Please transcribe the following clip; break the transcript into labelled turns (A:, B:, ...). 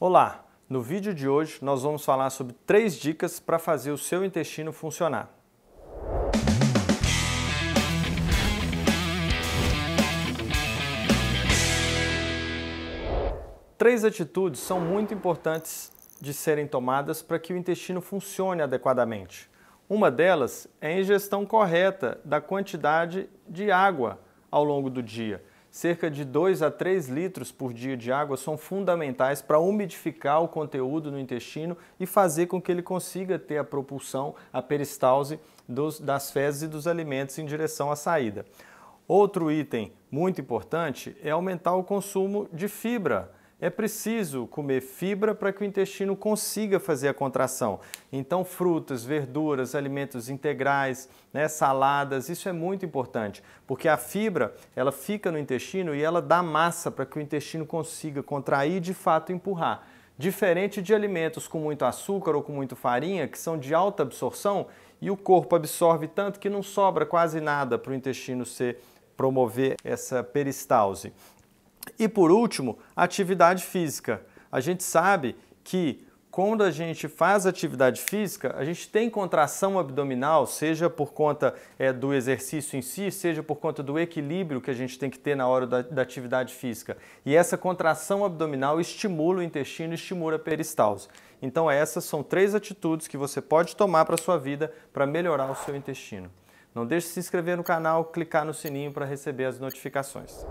A: Olá! No vídeo de hoje nós vamos falar sobre três dicas para fazer o seu intestino funcionar. Três atitudes são muito importantes de serem tomadas para que o intestino funcione adequadamente. Uma delas é a ingestão correta da quantidade de água ao longo do dia cerca de 2 a 3 litros por dia de água são fundamentais para umidificar o conteúdo no intestino e fazer com que ele consiga ter a propulsão, a peristalse dos, das fezes e dos alimentos em direção à saída. Outro item muito importante é aumentar o consumo de fibra é preciso comer fibra para que o intestino consiga fazer a contração. Então, frutas, verduras, alimentos integrais, né, saladas, isso é muito importante, porque a fibra ela fica no intestino e ela dá massa para que o intestino consiga contrair e de fato empurrar. Diferente de alimentos com muito açúcar ou com muito farinha, que são de alta absorção e o corpo absorve tanto que não sobra quase nada para o intestino ser promover essa peristalse. E por último, atividade física. A gente sabe que quando a gente faz atividade física, a gente tem contração abdominal, seja por conta é, do exercício em si, seja por conta do equilíbrio que a gente tem que ter na hora da, da atividade física. E essa contração abdominal estimula o intestino, estimula a peristalse. Então essas são três atitudes que você pode tomar para a sua vida para melhorar o seu intestino. Não deixe de se inscrever no canal, clicar no sininho para receber as notificações.